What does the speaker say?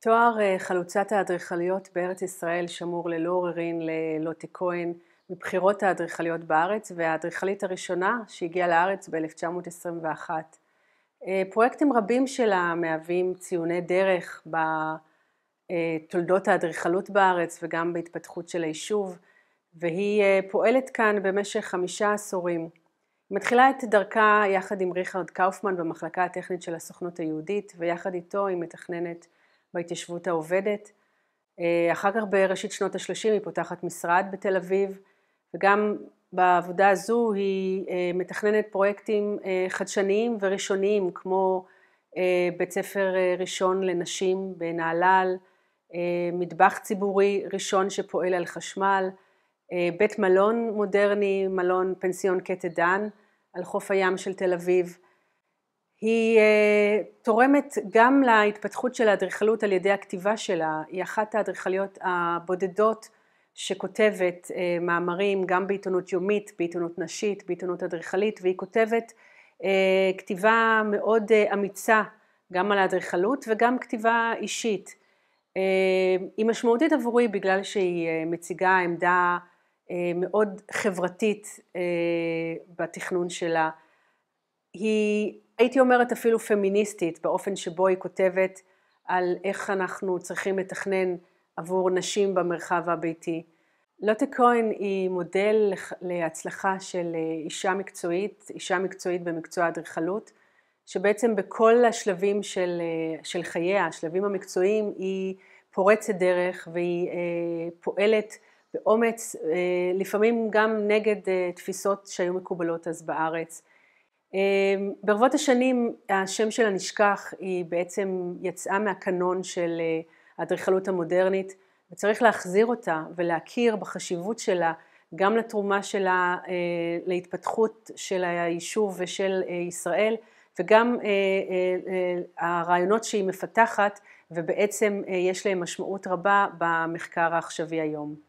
תואר אה, חלוצת האדריכליות בארץ ישראל שמור ללא עוררין ללוטי כהן מבחירות האדריכליות בארץ והאדריכלית הראשונה שהגיעה לארץ ב-1921. אה, פרויקטים רבים שלה מהווים ציוני דרך בתולדות אה, האדריכלות בארץ וגם בהתפתחות של היישוב והיא פועלת כאן במשך חמישה עשורים. היא מתחילה את דרכה יחד עם ריכרד קאופמן במחלקה הטכנית של הסוכנות היהודית ויחד איתו היא מתכננת בהתיישבות העובדת. אה, אחר כך בראשית שנות ה-30 היא פותחת משרד בתל אביב, וגם בעבודה הזו היא אה, מתכננת פרויקטים אה, חדשניים וראשוניים, כמו בית ספר ראשון לנשים בנהלל, מטבח ציבורי ראשון שפועל על חשמל, בית מלון מודרני, מלון פנסיון קטע דן על חוף הים של תל אביב, היא אה, תורמת גם להתפתחות של האדריכלות על ידי הכתיבה שלה, היא אחת האדריכליות הבודדות שכותבת אה, מאמרים גם בעיתונות יומית, בעיתונות נשית, בעיתונות אדריכלית, והיא כותבת אה, כתיבה מאוד אמיצה גם על האדריכלות וגם כתיבה אישית. היא משמעותית עבורי בגלל שהיא מציגה עמדה מאוד חברתית בתכנון שלה. היא הייתי אומרת אפילו פמיניסטית באופן שבו היא כותבת על איך אנחנו צריכים לתכנן עבור נשים במרחב הביתי. לוטה כהן היא מודל להצלחה של אה, אישה מקצועית, אישה מקצועית במקצוע האדריכלות, שבעצם בכל השלבים של, אה, של חייה, השלבים המקצועיים, היא פורצת דרך והיא אה, פועלת באומץ, אה, לפעמים גם נגד אה, תפיסות שהיו מקובלות אז בארץ. אמ, ברבות השנים השם שלה נשכח, היא בעצם יצאה מהקנון של אה, האדריכלות המודרנית וצריך להחזיר אותה ולהכיר בחשיבות שלה גם לתרומה שלה אה, להתפתחות של היישוב ושל אה, ישראל וגם הרעיונות שהיא מפתחת ובעצם יש להם משמעות רבה במחקר העכשווי היום.